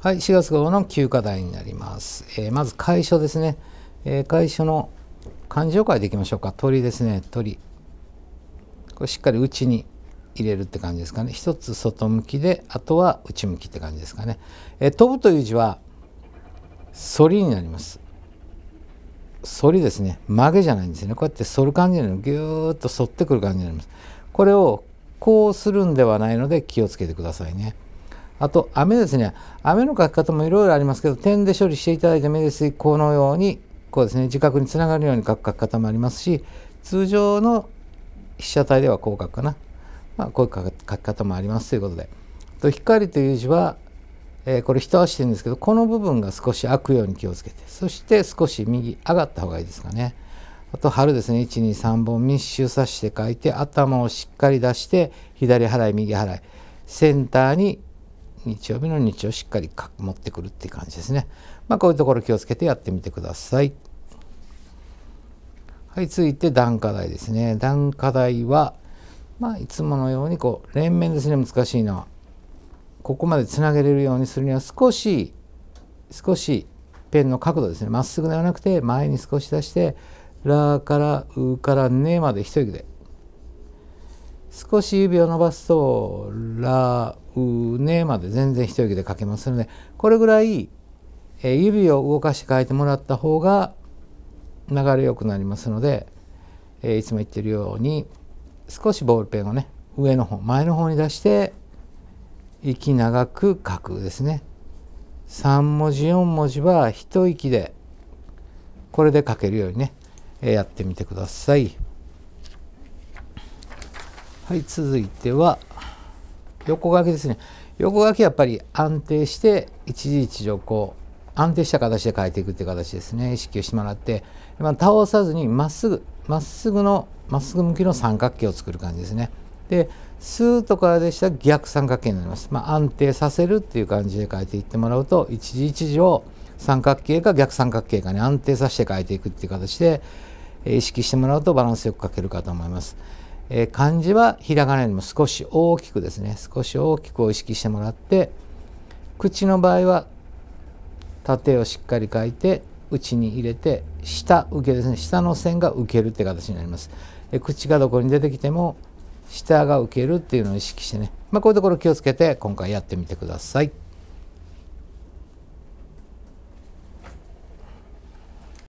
はい、4月号の9課題になります。えー、まず楷書ですね。えー、楷書の漢字を書いていきましょうか。鳥ですね、鳥。これしっかり内に入れるって感じですかね。一つ外向きで、あとは内向きって感じですかね。えー、飛ぶという字は、反りになります。反りですね。曲げじゃないんですよね。こうやって反る感じなの。ぎゅーっと反ってくる感じになります。これをこうするんではないので気をつけてくださいね。あと、雨ですね。雨の書き方もいろいろありますけど、点で処理していただいた目ですし、このように、こうですね、自覚につながるように書く書き方もありますし、通常の被写体ではこう書くかな。まあ、こういう書き方もありますということで。と光という字は、えー、これ一足してるんですけど、この部分が少し開くように気をつけて、そして少し右上がった方がいいですかね。あと春ですね123本密集さして書いて頭をしっかり出して左払い右払いセンターに日曜日の日をしっかり持ってくるって感じですね。まあ、こういうところ気をつけてやってみてください。はい、続いて段課題ですね。段課題は、まあ、いつものようにこう連綿ですね難しいのはここまでつなげれるようにするには少し少しペンの角度ですねまっすぐではなくて前に少し出して「ラーから「う」から「ね」まで一息で少し指を伸ばすと「ラウネ」まで全然一息で書けますのでこれぐらい指を動かして書いてもらった方が流れよくなりますのでいつも言ってるように少しボールペンをね上の方前の方に出して息長く書くですね3文字4文字は一息でこれで書けるようにねやってみてください。はい続いては横書きですね横書きやっぱり安定して一時一上こう安定した形で書いていくっていう形ですね意識をしてもらって、まあ、倒さずにまっすぐまっすぐのまっすぐ向きの三角形を作る感じですねでーとからでしたら逆三角形になります、まあ、安定させるっていう感じで書いていってもらうと一時一時を三角形か逆三角形かに安定させて書いていくっていう形で意識してもらうとバランスよく書けるかと思います。えー、漢字はひらがなよりも少し大きくですね少し大きくを意識してもらって口の場合は縦をしっかり書いて内に入れて下受けですね下の線が受けるって形になりますで口がどこに出てきても下が受けるっていうのを意識してね、まあ、こういうところ気をつけて今回やってみてください。